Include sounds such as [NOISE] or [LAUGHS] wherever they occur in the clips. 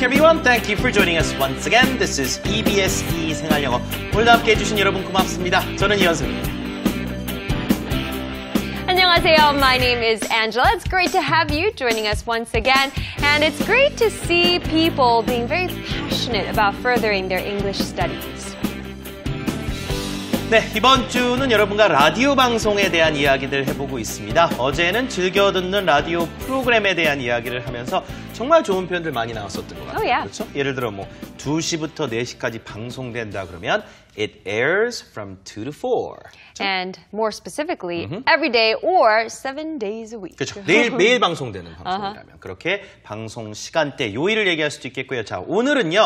back, everyone. Thank you for joining us once again. This is EBS E 생활영어. 오늘도 함께 해주신 여러분 고맙습니다. 저는 이현수입니다. 안녕하세요. My name is Angela. It's great to have you joining us once again. And it's great to see people being very passionate about furthering their English studies. 네, 이번 주는 여러분과 라디오 방송에 대한 이야기들 해보고 있습니다. 어제는 즐겨 듣는 라디오 프로그램에 대한 이야기를 하면서 정말 좋은 표현들 많이 나왔었던 것 같아요. Oh, yeah. 그렇죠? 예를 들어 뭐 2시부터 4시까지 방송된다 그러면 It airs from 2 to 4. 그렇죠? And more specifically, mm -hmm. every day or 7 days a week. 그렇죠. 내일 [LAUGHS] 매일 방송되는 방송이라면. Uh -huh. 그렇게 방송 시간대, 요일을 얘기할 수도 있겠고요. 자, 오늘은요.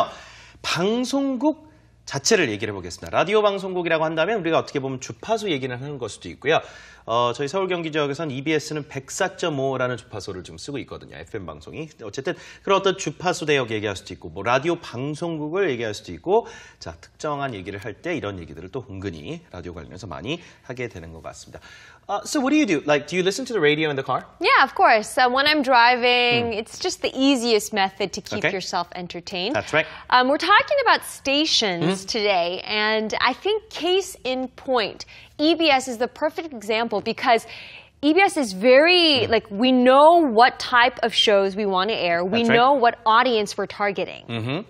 방송국 자체를 얘기를 해보겠습니다. 라디오 방송국이라고 한다면 우리가 어떻게 보면 주파수 얘기를 하는 걸 수도 있고요. 어, 저희 서울 경기 지역에선 EBS는 104.5라는 주파수를 지금 쓰고 있거든요. FM 방송이. 어쨌든 그런 어떤 주파수 대역 얘기할 수도 있고 뭐 라디오 방송국을 얘기할 수도 있고 자 특정한 얘기를 할 때 이런 얘기들을 또 은근히 라디오 관련해서 많이 하게 되는 것 같습니다. Uh, so what do you do? Like, do you listen to the radio in the car? Yeah, of course. Uh, when I'm driving, mm. it's just the easiest method to keep okay. yourself entertained. That's right. Um, we're talking about stations mm. today, and I think case in point, EBS is the perfect example because EBS is very, hmm. like, we know what type of shows we want to air. We know what audience we're targeting. Mm -hmm.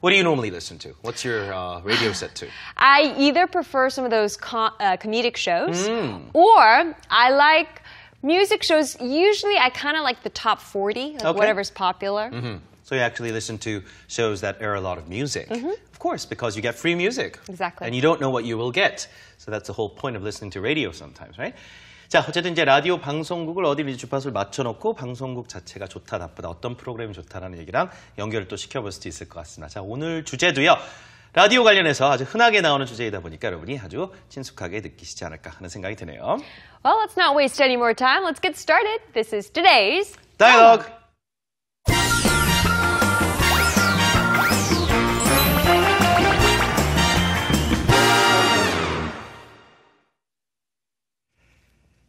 What do you normally listen to? What's your uh, radio set to? I either prefer some of those uh, comedic shows, mm. or I like music shows. Usually, I kind of like the top 40, like okay. whatever's popular. Mm -hmm. So you actually listen to shows that air a lot of music. Mm -hmm. Of course, because you get free music. Exactly. And you don't know what you will get. So that's the whole point of listening to radio sometimes, right? 자, 어쨌든 이제 라디오 방송국을 어디를 주파수를 맞춰놓고 방송국 자체가 좋다, 나쁘다, 어떤 프로그램이 좋다라는 얘기랑 연결을 또 시켜볼 수도 있을 것 같습니다. 자, 오늘 주제도요. 라디오 관련해서 아주 흔하게 나오는 주제이다 보니까 여러분이 아주 친숙하게 느끼시지 않을까 하는 생각이 드네요. Well, let's not waste any more time. Let's get started. This is today's Dialogue.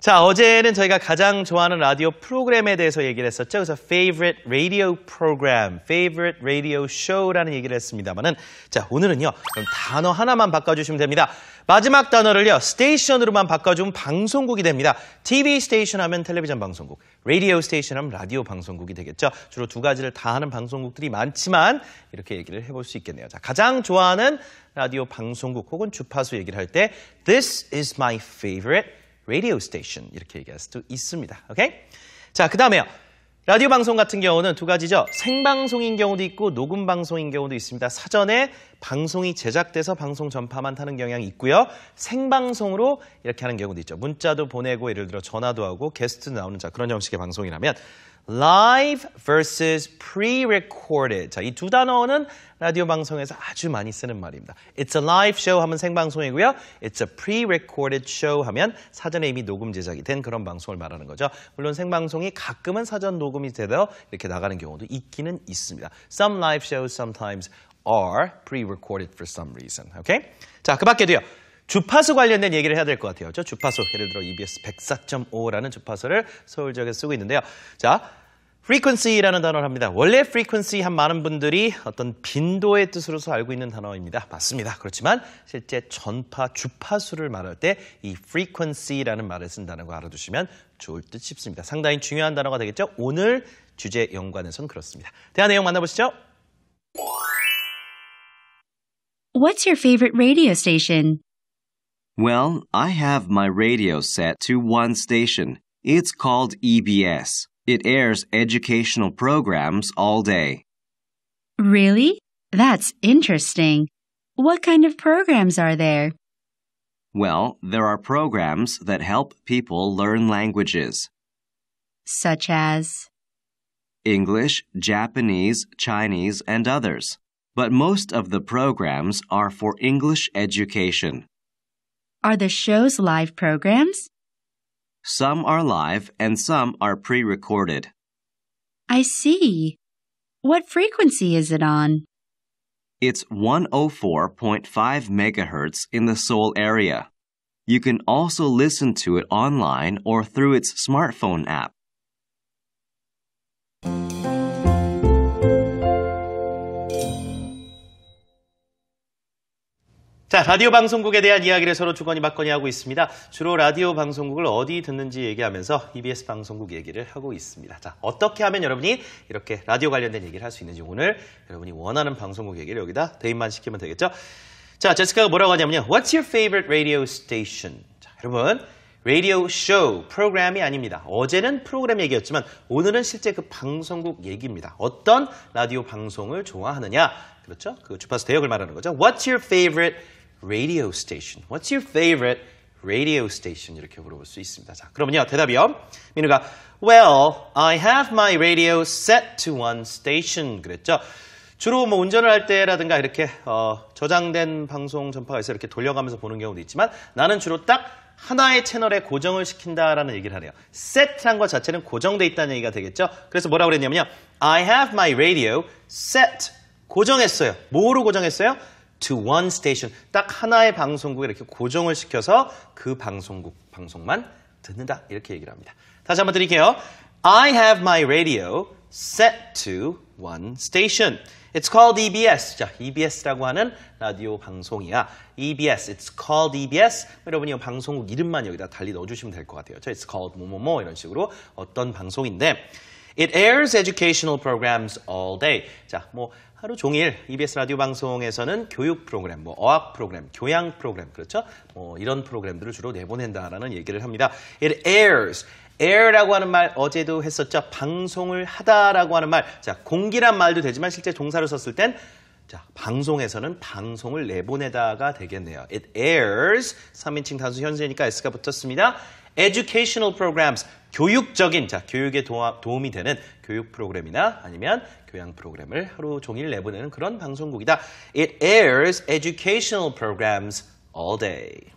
자, 어제는 저희가 가장 좋아하는 라디오 프로그램에 대해서 얘기를 했었죠. 그래서 favorite radio program, favorite radio show라는 얘기를 했습니다만은 자, 오늘은요. 그럼 단어 하나만 바꿔 주시면 됩니다. 마지막 단어를요. 스테이션으로만 바꿔 주면 방송국이 됩니다. TV station 하면 텔레비전 방송국, radio station 하면 라디오 방송국이 되겠죠. 주로 두 가지를 다 하는 방송국들이 많지만 이렇게 얘기를 해볼 수 있겠네요. 자, 가장 좋아하는 라디오 방송국 혹은 주파수 얘기를 할 때 this is my favorite radio station 이렇게 얘기할 수도 있습니다. 오케이? 자, 그 다음에요. 라디오 방송 같은 경우는 두 가지죠. 생방송인 경우도 있고 녹음 방송인 경우도 있습니다. 사전에 방송이 제작돼서 방송 전파만 타는 경향이 있고요. 생방송으로 이렇게 하는 경우도 있죠. 문자도 보내고 예를 들어 전화도 하고 게스트 나오는 자 그런 형식의 방송이라면 live versus pre-recorded. 자, 이 두 단어는 라디오 방송에서 아주 많이 쓰는 말입니다. It's a live show 하면 생방송이고요. It's a pre-recorded show 하면 사전에 이미 녹음 제작이 된 그런 방송을 말하는 거죠. 물론 생방송이 가끔은 사전 녹음이 되어 이렇게 나가는 경우도 있기는 있습니다. Some live shows sometimes are pre-recorded for some reason. Okay? 자, 그 밖에도요. 주파수 관련된 얘기를 해야 될 것 같아요. 저 주파수, 예를 들어 EBS 104.5라는 주파수를 서울 지역에 쓰고 있는데요. 자, frequency라는 단어를 합니다. 원래 frequency 한 많은 분들이 어떤 빈도의 뜻으로서 알고 있는 단어입니다. 맞습니다. 그렇지만 실제 전파 주파수를 말할 때 이 frequency라는 말을 쓴다는 거 알아두시면 좋을 듯 싶습니다. 상당히 중요한 단어가 되겠죠? 오늘 주제 연관에서는 그렇습니다. 대화 내용 만나보시죠. What's your favorite radio station? Well, I have my radio set to one station. It's called EBS. It airs educational programs all day. Really? That's interesting. What kind of programs are there? Well, there are programs that help people learn languages. Such as? English, Japanese, Chinese, and others. But most of the programs are for English education. Are the shows live programs? Some are live and some are pre recorded. I see. What frequency is it on? It's 104.5 megahertz in the Seoul area. You can also listen to it online or through its smartphone app. 자, 라디오 방송국에 대한 이야기를 서로 주거니 받거니 하고 있습니다. 주로 라디오 방송국을 어디 듣는지 얘기하면서 EBS 방송국 얘기를 하고 있습니다. 자, 어떻게 하면 여러분이 이렇게 라디오 관련된 얘기를 할 수 있는지 오늘 여러분이 원하는 방송국 얘기를 여기다 대입만 시키면 되겠죠? 자, 제스카가 뭐라고 하냐면요. What's your favorite radio station? 자, 여러분, 라디오 쇼 프로그램이 아닙니다. 어제는 프로그램 얘기였지만 오늘은 실제 그 방송국 얘기입니다. 어떤 라디오 방송을 좋아하느냐? 그렇죠? 그 주파수 대역을 말하는 거죠. What's your favorite radio station? What's your favorite radio station? 이렇게 물어볼 수 있습니다. 자, 그러면요. 대답이요. 민우가 Well, I have my radio set to one station 그랬죠. 주로 뭐 운전을 할 때라든가 이렇게 어, 저장된 방송 전파가 있어 이렇게 돌려가면서 보는 경우도 있지만 나는 주로 딱 하나의 채널에 고정을 시킨다라는 얘기를 하네요. set란 것 자체는 고정돼 있다는 얘기가 되겠죠. 그래서 뭐라고 그랬냐면요. I have my radio set 고정했어요. 뭐로 고정했어요? to one station 딱 하나의 방송국에 이렇게 고정을 시켜서 그 방송국 방송만 듣는다 이렇게 얘기를 합니다. 다시 한번 드릴게요. I have my radio set to one station. It's called EBS. 자, EBS라고 하는 라디오 방송이야. EBS, it's called EBS. 여러분이 방송국 이름만 여기다 달리 넣어주시면 될 것 같아요. 저 it's called 뭐 뭐 뭐 이런 식으로 어떤 방송인데 It airs educational programs all day. 자, 뭐 하루 종일 EBS 라디오 방송에서는 교육 프로그램, 뭐 어학 프로그램, 교양 프로그램, 그렇죠? 뭐 이런 프로그램들을 주로 내보낸다라는 얘기를 합니다. It airs. air라고 하는 말 어제도 했었죠. 방송을 하다라고 하는 말. 자, 공기란 말도 되지만 실제 동사를 썼을 땐 자, 방송에서는 방송을 내보내다가 되겠네요. It airs. 3인칭 단수 현재니까 s가 붙었습니다. educational programs, 교육적인, 자, 교육에 도와, 도움이 되는 교육 프로그램이나 아니면 교양 프로그램을 하루 종일 내보내는 그런 방송국이다. It airs educational programs all day.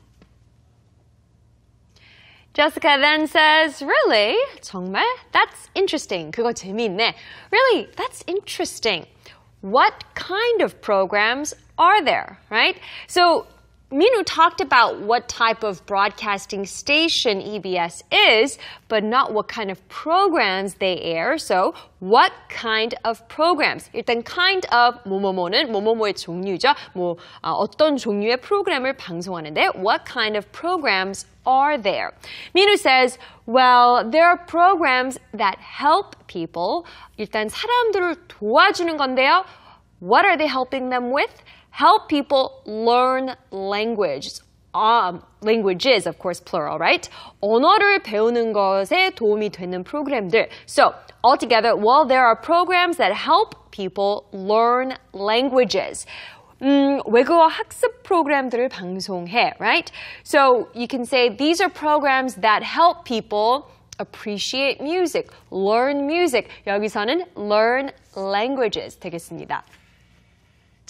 Jessica then says, really? 정말? That's interesting. 그거 재미있네. Really? That's interesting. What kind of programs are there, right? So Minu talked about what type of broadcasting station EBS is, but not what kind of programs they air. So, what kind of programs? 일단 kind of 뭐뭐뭐는 뭐뭐뭐의 종류죠. 뭐 어, 어떤 종류의 프로그램을 방송하는데 what kind of programs are there? Minu says, well, there are programs that help people. 일단 사람들을 도와주는 건데요. What are they helping them with? help people learn language. Um, languages, of course, plural, right? 언어를 배우는 것에 도움이 되는 프로그램들. So, altogether, well, there are programs that help people learn languages. 음, 외국어 학습 프로그램들을 방송해, right? So you can say these are programs that help people appreciate music, learn music. 여기서는 learn languages 되겠습니다.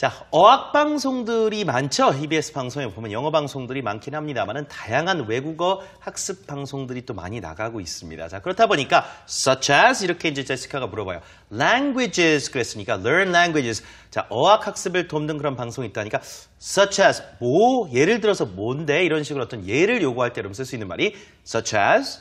자, 어학 방송들이 많죠. EBS 방송에 보면 영어 방송들이 많긴 합니다만은 다양한 외국어 학습 방송들이 또 많이 나가고 있습니다. 자, 그렇다 보니까 such as 이렇게 이제 제시카가 물어봐요. languages 그랬으니까 learn languages. 자, 어학 학습을 돕는 그런 방송이 있다니까 such as 뭐 예를 들어서 뭔데 이런 식으로 어떤 예를 요구할 때 여러분 쓸 수 있는 말이 such as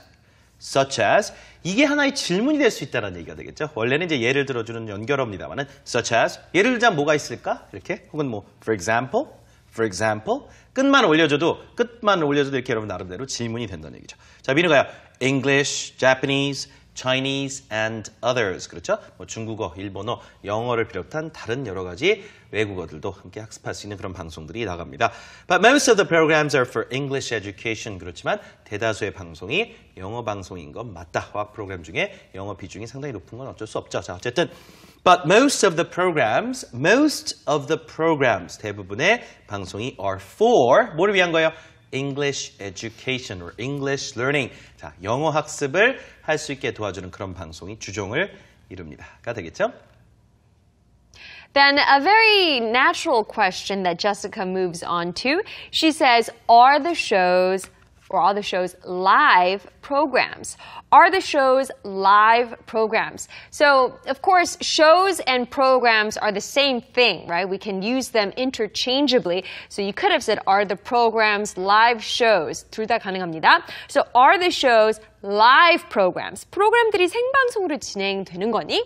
such as 이게 하나의 질문이 될 수 있다는 얘기가 되겠죠. 원래는 이제 예를 들어주는 연결어입니다만은 such as 예를 들자 뭐가 있을까? 이렇게 혹은 뭐 for example, for example 끝만 올려줘도 끝만 올려줘도 이렇게 여러분 나름대로 질문이 된다는 얘기죠. 자, 민는 가요. English, Japanese, Chinese and others 그렇죠? 뭐 중국어, 일본어, 영어를 비롯한 다른 여러 가지 외국어들도 함께 학습할 수 있는 그런 방송들이 나갑니다. But most of the programs are for English education 그렇지만 대다수의 방송이 영어 방송인 건 맞다. 화학 프로그램 중에 영어 비중이 상당히 높은 건 어쩔 수 없죠. 자 어쨌든 But most of the programs, most of the programs 대부분의 방송이 are for 뭐를 위한 거예요? English education or English learning. 자, 영어 학습을 할 수 있게 도와주는 그런 방송이 주종을 이룹니다가 되겠죠? Then a very natural question that Jessica moves on to. She says, are the shows or are the shows live programs? Are the shows live programs? So, of course, shows and programs are the same thing, right? We can use them interchangeably. So you could have said, are the programs live shows? kind of 가능합니다. So, are the shows live programs? 프로그램들이 생방송으로 진행되는 거니?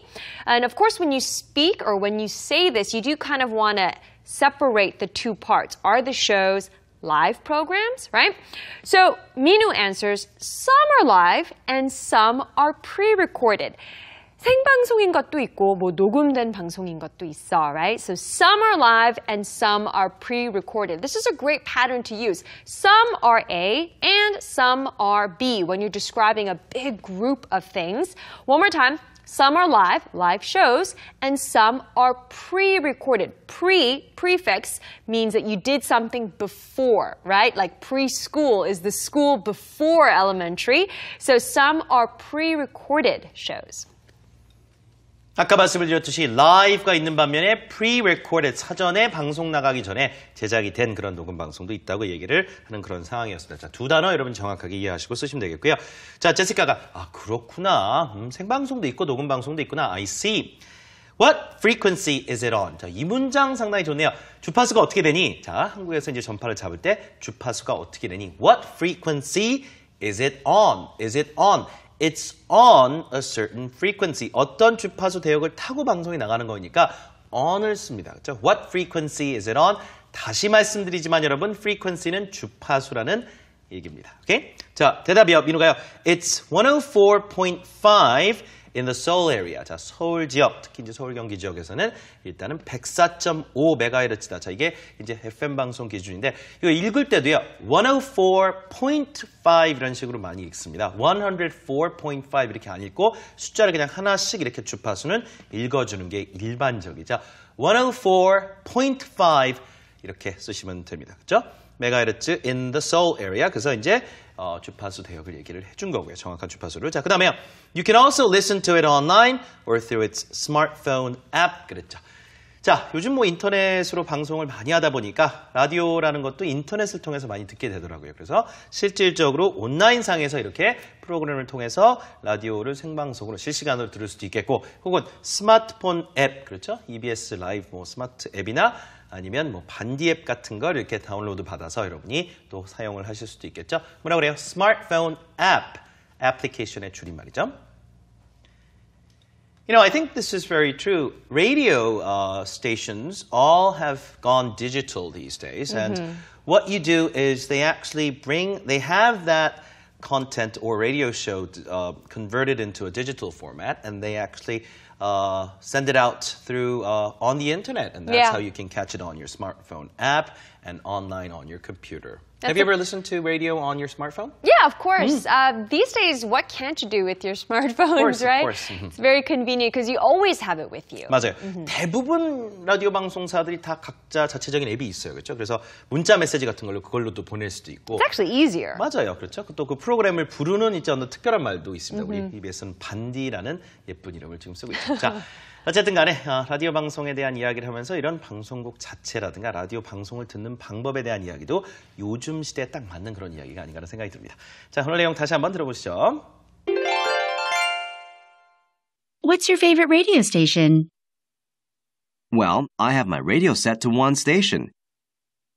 And of course, when you speak or when you say this, you do kind of want to separate the two parts. Are the shows live programs, right? So Minu answers, some are live and some are pre-recorded. 생방송인 것도 있고 뭐 녹음된 방송인 것도 있어, right? So some are live and some are pre-recorded. This is a great pattern to use. Some are A and some are B when you're describing a big group of things. One more time. Some are live, live shows, and some are pre-recorded. Pre, prefix, means that you did something before, right? Like preschool is the school before elementary. So some are pre-recorded shows. 아까 말씀을 드렸듯이 라이브가 있는 반면에 pre-recorded 사전에 방송 나가기 전에 제작이 된 그런 녹음 방송도 있다고 얘기를 하는 그런 상황이었습니다. 자, 두 단어 여러분 정확하게 이해하시고 쓰시면 되겠고요. 자, 제시카가 아 그렇구나. 음, 생방송도 있고 녹음 방송도 있구나. I see. What frequency is it on? 자, 이 문장 상당히 좋네요. 주파수가 어떻게 되니? 자, 한국에서 이제 전파를 잡을 때 주파수가 어떻게 되니? What frequency is it on? Is it on? it's on a certain frequency. 어떤 주파수 대역을 타고 방송이 나가는 거니까 on을 씁니다. 그렇죠? What frequency is it on? 다시 말씀드리지만 여러분, frequency는 주파수라는 얘기입니다. 오케이? 자, 대답이요. 민호가요. It's 104.5 in the Seoul area. 자, 서울 지역, 특히 이제 서울 경기 지역에서는 일단은 104.5MHz다. 자, 이게 이제 FM 방송 기준인데 이거 읽을 때도요. 104.5 이런 식으로 많이 읽습니다. 104.5 이렇게 안 읽고 숫자를 그냥 하나씩 이렇게 주파수는 읽어 주는 게 일반적이죠. 104.5 이렇게 쓰시면 됩니다. 그렇죠? 메가헤르츠 in the Seoul area. 그래서 이제 어, 주파수 대역을 얘기를 해준 거고요. 정확한 주파수를. 자, 그 다음에 You can also listen to it online or through its smartphone app. 그랬죠. 자, 요즘 뭐 인터넷으로 방송을 많이 하다 보니까 라디오라는 것도 인터넷을 통해서 많이 듣게 되더라고요. 그래서 실질적으로 온라인상에서 이렇게 프로그램을 통해서 라디오를 생방송으로 실시간으로 들을 수도 있겠고 혹은 스마트폰 앱, 그렇죠? EBS 라이브 뭐 스마트 앱이나 아니면 뭐 반디 앱 같은 걸 이렇게 다운로드 받아서 여러분이 또 사용을 하실 수도 있겠죠. 그래요? 스마트폰 앱, 애플리케이션의 줄임말이죠. You know, I think this is very true. Radio uh, stations all have gone digital these days. And mm -hmm. what you do is they actually bring, they have that content or radio show uh, converted into a digital format, and they actually uh, send it out through uh, on the internet, and that's yeah. how you can catch it on your smartphone app and online on your computer. That's Have you ever listened to radio on your smartphone? Yeah, of course. Mm. Uh, these days, what can't you do with your smartphones, course, right? Of course. it's very convenient because you always have it with you. 맞아요. Mm -hmm. 대부분 라디오 방송사들이 다 각자 자체적인 앱이 있어요, 그렇죠? 그래서 문자 메시지 같은 걸로 그걸로도 보낼 수도 있고. It's actually easier. 맞아요, 그렇죠? 또 그 프로그램을 부르는 이제 어떤 특별한 말도 있습니다. Mm -hmm. 우리 EBS는 반디라는 예쁜 이름을 지금 쓰고 있죠. 자. 어쨌든 간에 라디오 방송에 대한 이야기를 하면서 이런 방송국 자체라든가 라디오 방송을 듣는 방법에 대한 이야기도 요즘 시대에 딱 맞는 그런 이야기가 아닌가라는 생각이 듭니다. 자, 오늘 내용 다시 한번 들어보시죠. What's your favorite radio station? Well, I have my radio set to one station.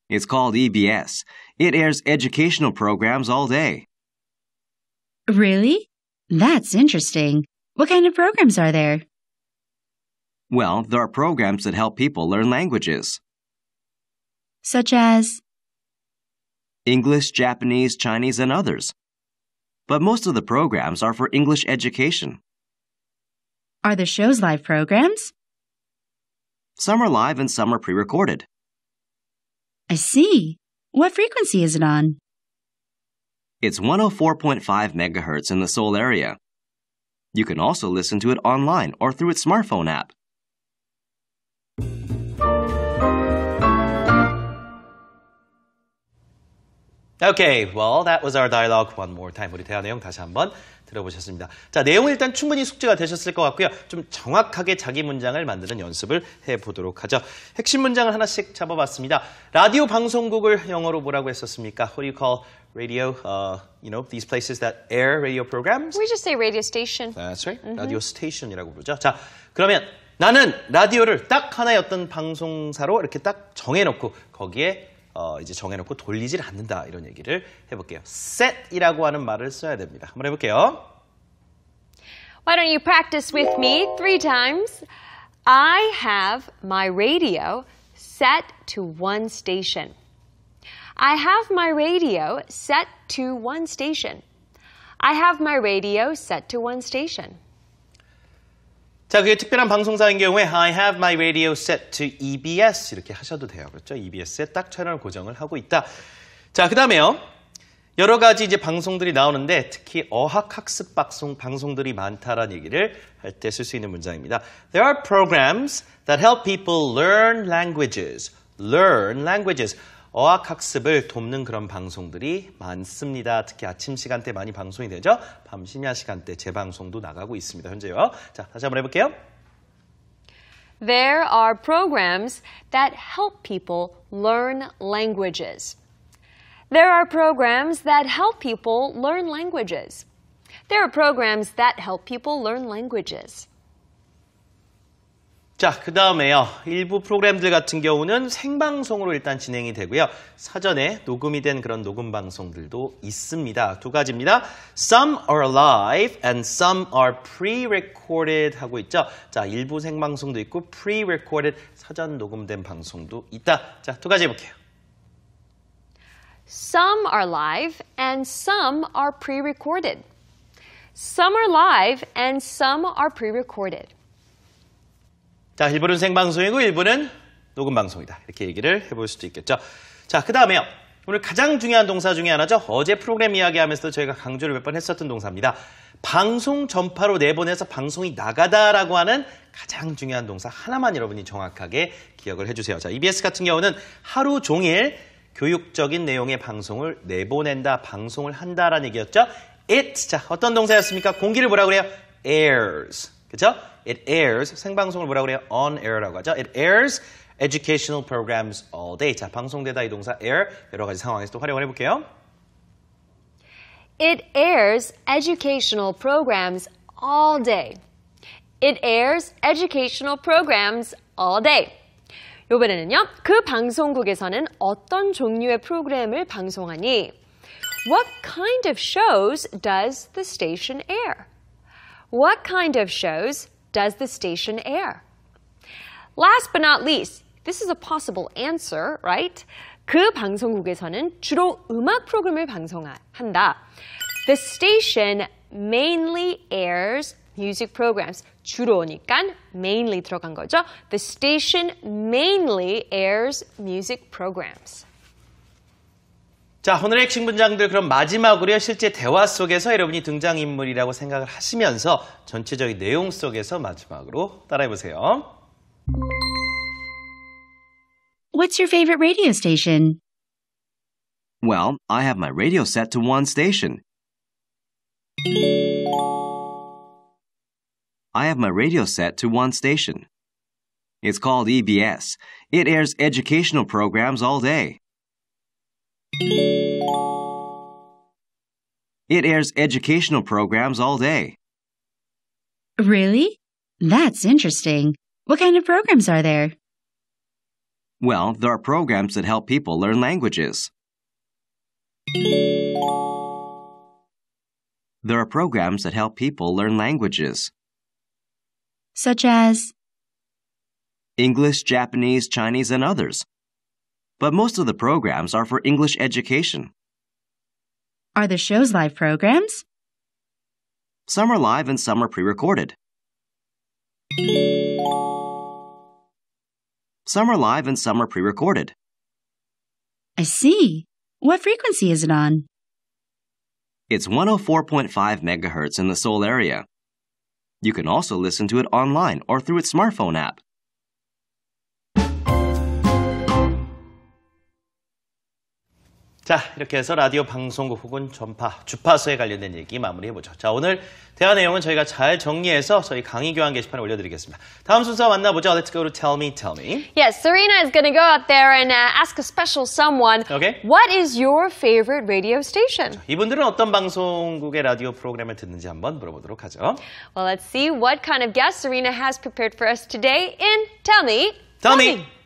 It's called EBS. It airs educational programs all day. Really? That's interesting. What kind of programs are there? Well, there are programs that help people learn languages. Such as English, Japanese, Chinese, and others. But most of the programs are for English education. Are the shows live programs? Some are live and some are pre recorded. I see. What frequency is it on? It's 104.5 megahertz in the Seoul area. You can also listen to it online or through its smartphone app. Okay, well, that was our dialogue one more time. 우리 대화 내용 다시 한번 들어보셨습니다. 자, 내용 은 일단 충분히 숙제가 되셨을 것 같고요. 좀 정확하게 자기 문장을 만드는 연습을 해보도록 하죠. 핵심 문장을 하나씩 잡아봤습니다. 라디오 방송국을 영어로 뭐라고 했었습니까? What do you call radio? Uh, you know, these places that air radio programs? We just say radio station. That's right. Mm -hmm. 라디오 스테이션이라고 부르죠. 자, 그러면 나는 라디오를 딱 하나의 어떤 방송사로 이렇게 딱 정해놓고 거기에 어, 이제 정해놓고 돌리질 않는다 이런 얘기를 해볼게요. set이라고 하는 말을 써야 됩니다. 한번 해볼게요. Why don't you practice with me three times? I have my radio set to one station. I have my radio set to one station. I have my radio set to one station. 자, 그게 특별한 방송사인 경우에 I have my radio set to EBS 이렇게 하셔도 돼요. 그렇죠? EBS에 딱 채널 고정을 하고 있다. 자, 그다음에요. 여러 가지 이제 방송들이 나오는데 특히 어학 학습 방송 방송들이 많다라는 얘기를 할 때 쓸 수 있는 문장입니다. There are programs that help people learn languages. learn languages. 어학학습을 돕는 그런 방송들이 많습니다. 특히 아침 시간대 많이 방송이 되죠. 밤 심야 시간대 재방송도 나가고 있습니다. 현재요. 자, 다시 한번 해볼게요. There are programs that help people learn languages. There are programs that help people learn languages. There are programs that help people learn languages. 자, 그 다음에요. 일부 프로그램들 같은 경우는 생방송으로 일단 진행이 되고요. 사전에 녹음이 된 그런 녹음 방송들도 있습니다. 두 가지입니다. Some are live and some are pre-recorded 하고 있죠. 자, 일부 생방송도 있고 pre-recorded 사전 녹음된 방송도 있다. 자, 두 가지 해볼게요. Some are live and some are pre-recorded. Some are live and some are pre-recorded. 자, 일부는 생방송이고 일부는 녹음 방송이다. 이렇게 얘기를 해볼 수도 있겠죠. 자, 그 다음에요. 오늘 가장 중요한 동사 중에 하나죠. 어제 프로그램 이야기하면서도 저희가 강조를 몇 번 했었던 동사입니다. 방송 전파로 내보내서 방송이 나가다라고 하는 가장 중요한 동사 하나만 여러분이 정확하게 기억을 해주세요. 자, EBS 같은 경우는 하루 종일 교육적인 내용의 방송을 내보낸다, 방송을 한다라는 얘기였죠. It, 자, 어떤 동사였습니까? 공기를 뭐라 그래요? Airs. 그죠? It airs 생방송을 뭐라고 그래요? On air라고 하죠. It airs educational programs all day. 자, 방송되다 이 동사 air 여러 가지 상황에서 또 활용을 해볼게요. It airs educational programs all day. It airs educational programs all day. 이번에는요, 그 방송국에서는 어떤 종류의 프로그램을 방송하니? What kind of shows does the station air? What kind of shows does the station air? Last but not least, this is a possible answer, right? 그 방송국에서는 주로 음악 프로그램을 방송한다. The station mainly airs music programs. 주로니까 mainly 들어간 거죠. The station mainly airs music programs. 자, 오늘의 핵심 문장들 그럼 마지막으로 실제 대화 속에서 여러분이 등장인물이라고 생각을 하시면서 전체적인 내용 속에서 마지막으로 따라해 보세요. What's your favorite radio station? Well, I have my radio set to one station. I have my radio set to one station. It's called EBS. It airs educational programs all day. It airs educational programs all day. Really? That's interesting. What kind of programs are there? Well, there are programs that help people learn languages. There are programs that help people learn languages. Such as English, Japanese, Chinese, and others but most of the programs are for English education. Are the shows live programs? Some are live and some are pre recorded. Some are live and some are pre recorded. I see. What frequency is it on? It's 104.5 megahertz in the Seoul area. You can also listen to it online or through its smartphone app. 자, 이렇게 해서 라디오 방송국 혹은 전파, 주파수에 관련된 얘기 마무리해보죠. 자, 오늘 대화 내용은 저희가 잘 정리해서 저희 강의 교환 게시판에 올려드리겠습니다. 다음 순서 만나보죠. Let's go to Tell Me, Tell Me. Yes, Serena is going to go out there and ask a special someone. Okay. What is your favorite radio station? 자, 이분들은 어떤 방송국의 라디오 프로그램을 듣는지 한번 물어보도록 하죠. Well, let's see what kind of guest Serena has prepared for us today in Tell Me, Tell, Tell me. me.